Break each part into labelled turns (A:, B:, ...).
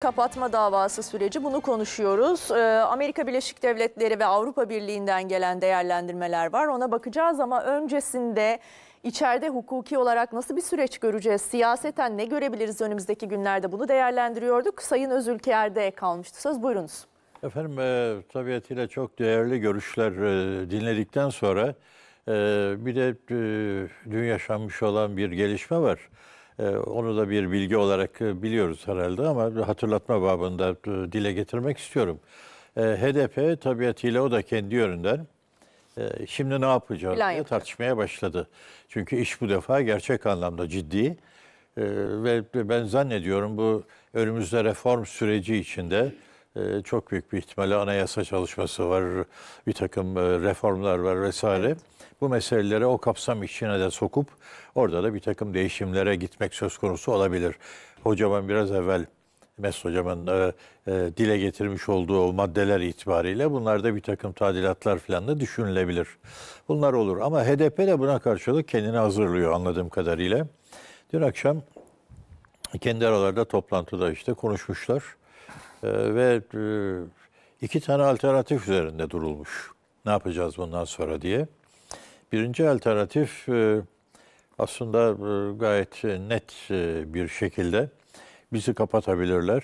A: Kapatma davası süreci bunu konuşuyoruz. Ee, Amerika Birleşik Devletleri ve Avrupa Birliği'nden gelen değerlendirmeler var. Ona bakacağız ama öncesinde içeride hukuki olarak nasıl bir süreç göreceğiz? Siyaseten ne görebiliriz önümüzdeki günlerde bunu değerlendiriyorduk. Sayın Özülker'de kalmıştı söz buyurunuz.
B: Efendim e, tabiatıyla çok değerli görüşler e, dinledikten sonra e, bir de e, dün yaşanmış olan bir gelişme var. Ee, onu da bir bilgi olarak e, biliyoruz herhalde ama hatırlatma babında e, dile getirmek istiyorum. Ee, HDP tabiatıyla o da kendi yönünden e, şimdi ne yapacağız diye tartışmaya başladı. Çünkü iş bu defa gerçek anlamda ciddi. Ee, ve ben zannediyorum bu önümüzde reform süreci içinde çok büyük bir ihtimalle anayasa çalışması var, bir takım reformlar var vesaire. Evet bu meseleleri o kapsam içine de sokup orada da bir takım değişimlere gitmek söz konusu olabilir. Hocamın biraz evvel MES hocamın e, e, dile getirmiş olduğu maddeler itibariyle bunlarda bir takım tadilatlar falan da düşünülebilir. Bunlar olur ama HDP de buna karşılık kendini hazırlıyor anladığım kadarıyla. Dün akşam kendi aralarında toplantıda işte konuşmuşlar e, ve e, iki tane alternatif üzerinde durulmuş. Ne yapacağız bundan sonra diye. Birinci alternatif e, aslında e, gayet e, net bir şekilde bizi kapatabilirler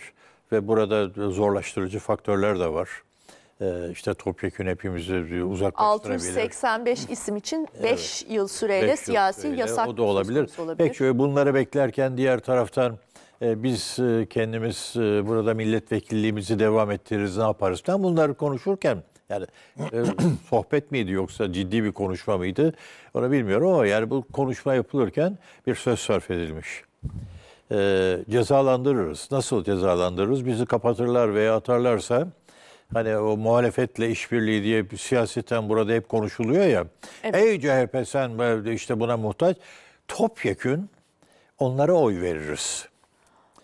B: ve burada zorlaştırıcı faktörler de var. İşte topyekün hepimizi uzaklaştırabilir.
A: 685 isim için 5 evet. yıl süreyle beş siyasi yıl süreyle, yasak o da olabilir.
B: olabilir. Peki bunları beklerken diğer taraftan biz kendimiz burada milletvekilliğimizi devam ettiririz ne yaparız? Tam bunları konuşurken yani e, sohbet miydi yoksa ciddi bir konuşma mıydı onu bilmiyorum ama yani bu konuşma yapılırken bir söz sarf edilmiş. E, cezalandırırız. Nasıl cezalandırırız? Bizi kapatırlar veya atarlarsa hani o muhalefetle işbirliği diye bir siyasetten burada hep konuşuluyor ya. Evet. Ey CHP sen e, işte buna muhtaç. Topyekün onlara oy veririz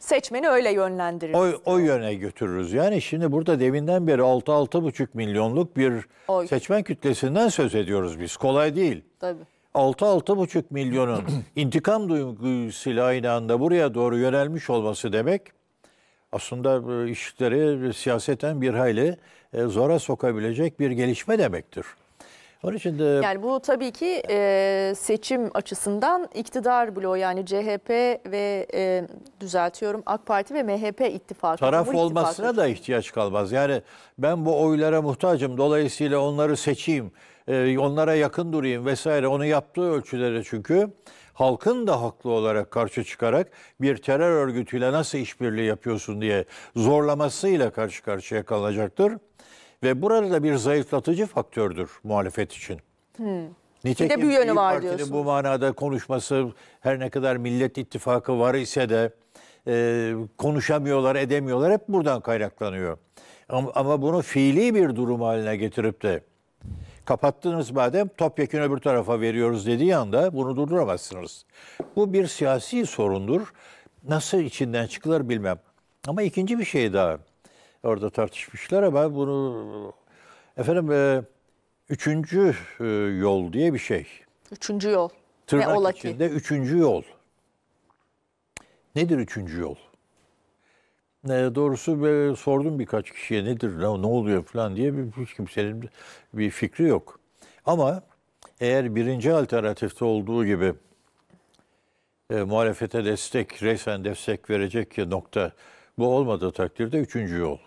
A: seçmeni öyle yönlendiririz.
B: O, o yöne götürürüz. Yani şimdi burada devinden beri 6-6,5 milyonluk bir Oy. seçmen kütlesinden söz ediyoruz biz. Kolay değil. Tabii. 6-6,5 milyonun intikam duygusuyla aynı anda buraya doğru yönelmiş olması demek aslında işleri siyaseten bir hayli e, zora sokabilecek bir gelişme demektir. Onun için de... Yani
A: bu tabii ki e, seçim açısından iktidar bloğu yani CHP ve e, düzeltiyorum AK Parti ve MHP ittifakı. Taraf Cumhur olmasına ittifakı. da
B: ihtiyaç kalmaz. Yani ben bu oylara muhtacım dolayısıyla onları seçeyim, e, onlara yakın durayım vesaire onu yaptığı ölçülere çünkü halkın da haklı olarak karşı çıkarak bir terör örgütüyle nasıl işbirliği yapıyorsun diye zorlamasıyla karşı karşıya kalacaktır. Ve burada da bir zayıflatıcı faktördür muhalefet için. Hmm. Nitekim bir de bir yönü var Parti'nin diyorsun. bu manada konuşması her ne kadar Millet ittifakı var ise de e, konuşamıyorlar, edemiyorlar hep buradan kaynaklanıyor. Ama, ama bunu fiili bir durum haline getirip de kapattınız madem topyekun öbür tarafa veriyoruz dediği anda bunu durduramazsınız. Bu bir siyasi sorundur. Nasıl içinden çıkılır bilmem. Ama ikinci bir şey daha orada tartışmışlar ama bunu efendim e, üçüncü e, yol diye bir şey. Üçüncü yol. Tırnak ne ola ki? üçüncü yol. Nedir üçüncü yol? E, doğrusu e, sordum birkaç kişiye nedir, ne, ne oluyor falan diye bir, hiç kimsenin bir fikri yok. Ama eğer birinci alternatifte olduğu gibi e, muhalefete destek, resen destek verecek nokta bu olmadığı takdirde üçüncü yol.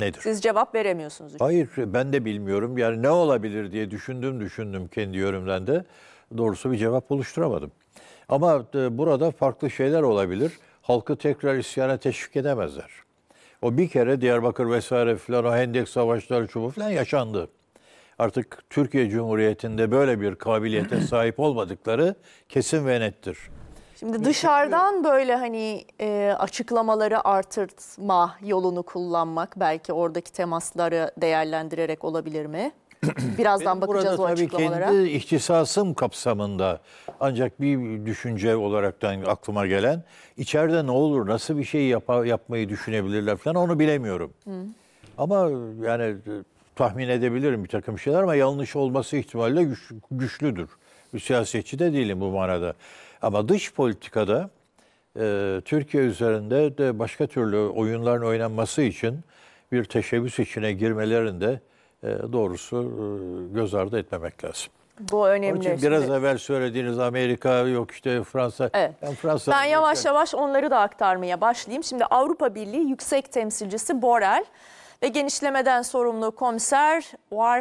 B: Nedir?
A: Siz cevap veremiyorsunuz.
B: Hayır ben de bilmiyorum. Yani ne olabilir diye düşündüm düşündüm kendi yorumdan da. Doğrusu bir cevap oluşturamadım. Ama e, burada farklı şeyler olabilir. Halkı tekrar isyana teşvik edemezler. O bir kere Diyarbakır vesaire filan o ah, Hendek savaşları çubuğu filan yaşandı. Artık Türkiye Cumhuriyeti'nde böyle bir kabiliyete sahip olmadıkları kesin ve nettir. Şimdi
A: dışarıdan böyle hani e, açıklamaları artırtma yolunu kullanmak belki oradaki temasları değerlendirerek olabilir mi? Birazdan Benim bakacağız o açıklamalara. kendi
B: ihtisasım kapsamında ancak bir düşünce olaraktan aklıma gelen içeride ne olur, nasıl bir şey yap yapmayı düşünebilirler falan onu bilemiyorum. Hı. Ama yani e, tahmin edebilirim bir takım şeyler ama yanlış olması ihtimalle güç, güçlüdür. Bir siyasetçi de değilim bu manada. Ama dış politikada e, Türkiye üzerinde de başka türlü oyunların oynanması için bir teşebbüs içine girmelerinde e, doğrusu e, göz ardı etmemek lazım.
A: Bu önemli. Onun için biraz şimdi.
B: evvel söylediğiniz Amerika yok işte Fransa. Evet. Ben, Fransa ben yavaş yavaş
A: onları da aktarmaya başlayayım. Şimdi Avrupa Birliği Yüksek Temsilcisi Borrell ve genişlemeden sorumlu komiser War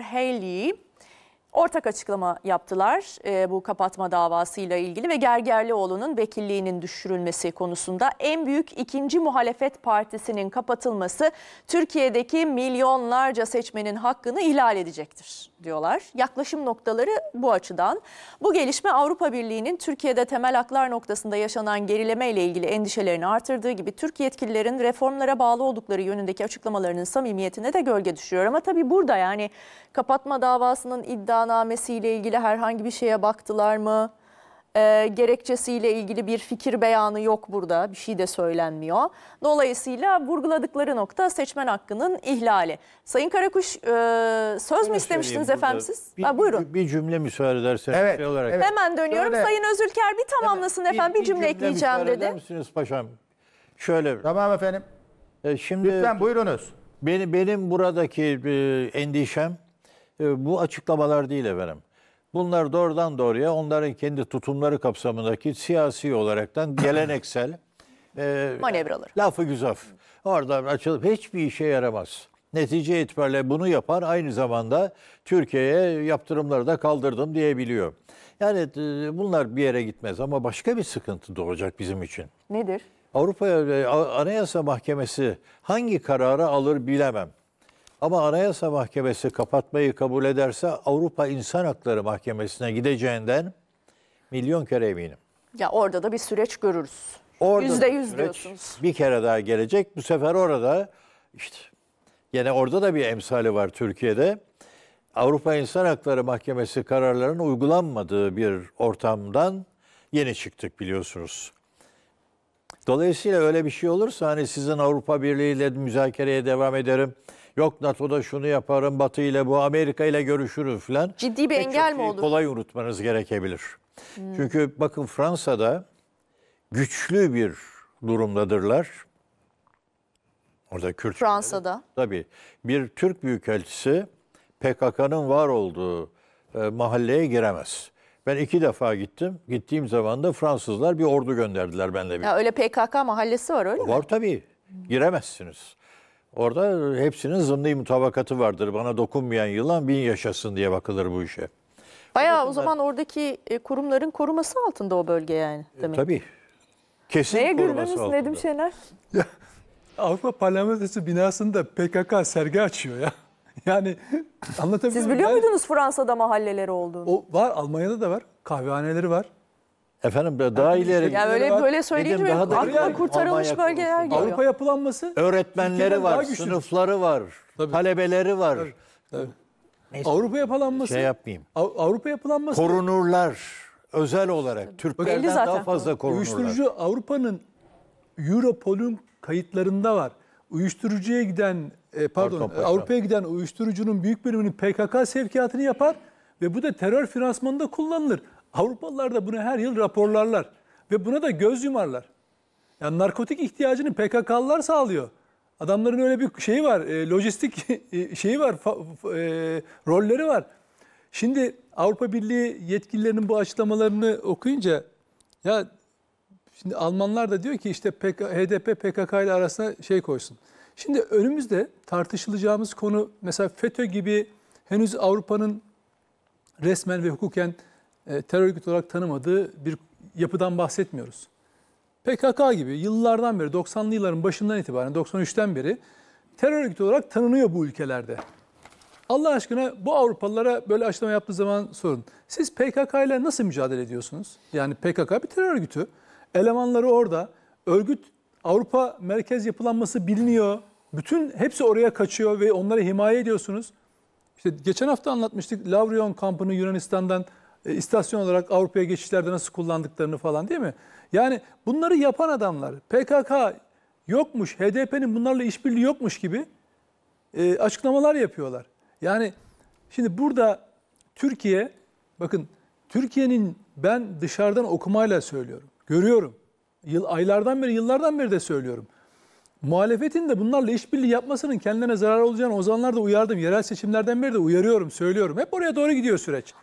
A: ortak açıklama yaptılar e, bu kapatma davasıyla ilgili ve Gergerlioğlu'nun vekilliğinin düşürülmesi konusunda en büyük ikinci muhalefet partisinin kapatılması Türkiye'deki milyonlarca seçmenin hakkını ihlal edecektir diyorlar. Yaklaşım noktaları bu açıdan. Bu gelişme Avrupa Birliği'nin Türkiye'de temel haklar noktasında yaşanan gerileme ile ilgili endişelerini artırdığı gibi Türk yetkililerin reformlara bağlı oldukları yönündeki açıklamalarının samimiyetine de gölge düşüyor. Ama tabii burada yani kapatma davasının iddia iddianamesiyle ilgili herhangi bir şeye baktılar mı? E, gerekçesiyle ilgili bir fikir beyanı yok burada. Bir şey de söylenmiyor. Dolayısıyla vurguladıkları nokta seçmen hakkının ihlali. Sayın Karakuş e, söz mü istemiştiniz efendim siz?
B: Bir, ha, buyurun. Bir cümle mi ederseniz. Evet, şey olarak. evet.
A: Hemen dönüyorum. Şöyle, Sayın Özülker bir tamamlasın evet, efendim. Bir, bir cümle, cümle ekleyeceğim müsaade dedi. Eder
B: misiniz paşam? Şöyle. Tamam efendim. E, şimdi Lütfen buyurunuz. Benim, benim buradaki e, endişem ee, bu açıklamalar değil efendim. Bunlar doğrudan doğruya onların kendi tutumları kapsamındaki siyasi olaraktan geleneksel e, manevralar. Lafı güzaf. orada açılıp hiçbir işe yaramaz. Netice itibariyle bunu yapar aynı zamanda Türkiye'ye yaptırımları da kaldırdım diyebiliyor. Yani e, bunlar bir yere gitmez ama başka bir sıkıntı doğacak bizim için. Nedir? Avrupa e, Anayasa Mahkemesi hangi kararı alır bilemem. Ama Anayasa Mahkemesi kapatmayı kabul ederse Avrupa İnsan Hakları Mahkemesi'ne gideceğinden milyon kere eminim.
A: Ya orada da bir süreç görürüz.
B: Orada Yüzde yüz diyorsunuz. Bir kere daha gelecek. Bu sefer orada işte yine orada da bir emsali var Türkiye'de. Avrupa İnsan Hakları Mahkemesi kararlarının uygulanmadığı bir ortamdan yeni çıktık biliyorsunuz. Dolayısıyla öyle bir şey olursa hani sizin Avrupa Birliği ile müzakereye devam ederim Yok NATO'da şunu yaparım, Batı ile bu, Amerika ile görüşürüm falan. Ciddi bir Pek engel mi olur? Kolay unutmanız gerekebilir. Hmm. Çünkü bakın Fransa'da güçlü bir durumdadırlar. Orada Kürt.
A: Fransa'da.
B: Tabii. Bir Türk büyükelçisi PKK'nın var olduğu e, mahalleye giremez. Ben iki defa gittim. Gittiğim zaman da Fransızlar bir ordu gönderdiler benle Bir.
A: Ya öyle PKK mahallesi var öyle var,
B: mi? Var tabii. Giremezsiniz. Orada hepsinin zımni mutabakatı vardır. Bana dokunmayan yılan bin yaşasın diye bakılır bu işe.
A: Bayağı o, zaman oradaki e, kurumların koruması altında o bölge yani. E, demek. E,
B: tabii. Kesin Neye güldünüz altında.
A: Nedim Şener? Ya,
C: Avrupa Parlamentosu binasında PKK sergi açıyor ya. Yani anlatabiliyor Siz biliyor yani,
A: muydunuz Fransa'da mahalleleri olduğunu?
C: O var, Almanya'da da var. Kahvehaneleri var.
B: Efendim daha ileri. Şey- ya böyle böyle söyleyince Dedim, daha da aklıma ileri. kurtarılmış Almanya bölgeler geliyor. Avrupa yapılanması öğretmenleri Türkiye'den daha var, güçlü. sınıfları var, Tabii. talebeleri var. Tabii. Neyse, Avrupa yapılanması. şey yapmayayım. Avrupa yapılanması. Korunurlar özel olarak. Türklerden daha fazla korunurlar. Uyuşturucu
C: Avrupa'nın Europol'un kayıtlarında var. Uyuşturucuya giden e, pardon, Pardon, pardon. Avrupa'ya giden uyuşturucunun büyük bölümünün PKK sevkiyatını yapar ve bu da terör finansmanında kullanılır. Avrupalılar da bunu her yıl raporlarlar ve buna da göz yumarlar. Yani narkotik ihtiyacını PKK'lılar sağlıyor. Adamların öyle bir şeyi var, e, lojistik e, şeyi var, fa, e, rolleri var. Şimdi Avrupa Birliği yetkililerinin bu açıklamalarını okuyunca ya şimdi Almanlar da diyor ki işte PK, HDP PKK ile arasına şey koysun. Şimdi önümüzde tartışılacağımız konu mesela FETÖ gibi henüz Avrupa'nın resmen ve hukuken e, terör örgütü olarak tanımadığı bir yapıdan bahsetmiyoruz. PKK gibi yıllardan beri 90'lı yılların başından itibaren 93'ten beri terör örgütü olarak tanınıyor bu ülkelerde. Allah aşkına bu Avrupalılara böyle açıklama yaptığı zaman sorun. Siz PKK ile nasıl mücadele ediyorsunuz? Yani PKK bir terör örgütü. Elemanları orada. Örgüt Avrupa merkez yapılanması biliniyor. Bütün hepsi oraya kaçıyor ve onları himaye ediyorsunuz. İşte geçen hafta anlatmıştık. Lavrion kampını Yunanistan'dan e, istasyon olarak Avrupa'ya geçişlerde nasıl kullandıklarını falan değil mi? Yani bunları yapan adamlar PKK yokmuş, HDP'nin bunlarla işbirliği yokmuş gibi e, açıklamalar yapıyorlar. Yani şimdi burada Türkiye, bakın Türkiye'nin ben dışarıdan okumayla söylüyorum, görüyorum. Yıl, aylardan beri, yıllardan beri de söylüyorum. Muhalefetin de bunlarla işbirliği yapmasının kendine zarar olacağını ozanlar da uyardım. Yerel seçimlerden beri de uyarıyorum, söylüyorum. Hep oraya doğru gidiyor süreç.